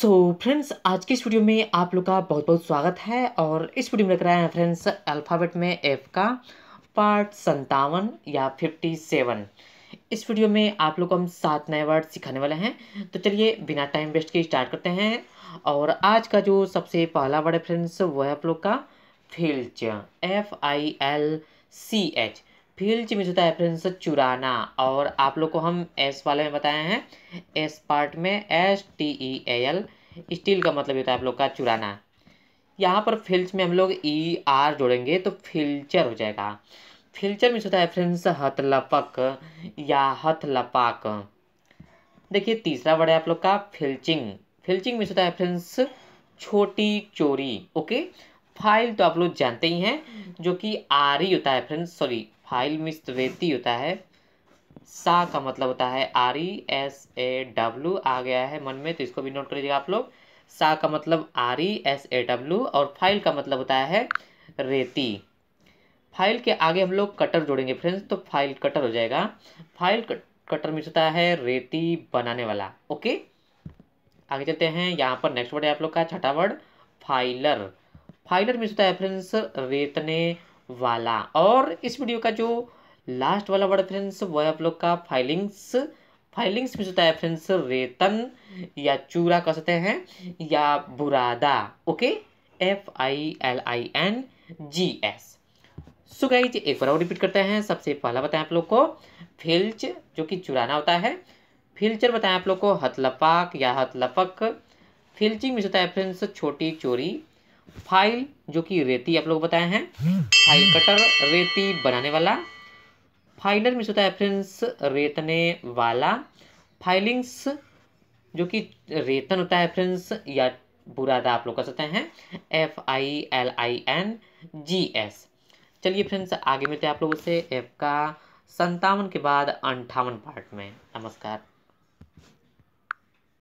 सो so, friends आज के इस वीडियो में आप लोग का बहुत बहुत स्वागत है और इस वीडियो में लग रहा है फ्रेंड्स अल्फ़ाबेट में एफ का पार्ट संतावन या फिफ्टी सेवन इस वीडियो में आप लोग को हम सात नए वर्ड सिखाने वाले हैं तो चलिए बिना टाइम वेस्ट के स्टार्ट करते हैं और आज का जो सबसे पहला वर्ड है फ्रेंड्स वो है आप लोग का filch F I L C H filch में होता है फ्रेंड्स चुराना और आप लोग को हम एस वाले में बताए हैं एस पार्ट में S T E A L steal का मतलब होता है आप लोग का चुराना यहाँ पर फिल्च में हम लोग ई e, आर जोड़ेंगे तो फिल्चर हो जाएगा फिल्चर में होता है फ्रेंड्स हथलपक या हथलपाक देखिए तीसरा वर्ड है आप लोग का फिल्चिंग फिल्चिंग में होता है फ्रेंड्स छोटी चोरी ओके फाइल तो आप लोग जानते ही हैं जो कि आरी होता है फ्रेंड्स सॉरी फाइल मिश्र रेती होता है सा का मतलब होता है R E S A W आ गया है मन में तो इसको भी नोट कर लीजिएगा आप लोग सा का मतलब R E S A W और फाइल का मतलब होता है रेती फाइल के आगे हम लोग कटर जोड़ेंगे फ्रेंड्स तो फाइल कटर हो जाएगा फाइल कटर में होता है रेती बनाने वाला ओके आगे चलते हैं यहाँ पर नेक्स्ट वर्ड है आप लोग का छठा वर्ड फाइलर फाइलर में होता है फ्रेंड्स रेतने वाला और इस वीडियो का जो लास्ट वाला वर्ड फ्रेंड्स वह आप लोग का फाइलिंग्स फाइलिंग्स में होता है फ्रेंड्स रेतन या चूरा कह सकते हैं या बुरादा okay F I L I N G S so guys एक बार और रिपीट करते हैं सबसे पहला बताएं आप लोग को फिल्च जो कि चुराना होता है फिल्चर बताएं आप लोग को हथलपाक या हथलपक फिल्चिंग में होता है फ्रेंड्स छोटी चोरी फाइल जो कि रेती आप लोग बताए हैं फाइल कटर रेती बनाने वाला फाइलर मिस होता है फ्रेंड्स रेतने वाला फाइलिंग्स जो कि रेतन होता है फ्रेंड्स या बुरा आप लोग कर सकते हैं F I L I N G S चलिए फ्रेंड्स आगे मिलते हैं आप लोगों से एफ का संतावन के बाद अंठावन पार्ट में नमस्कार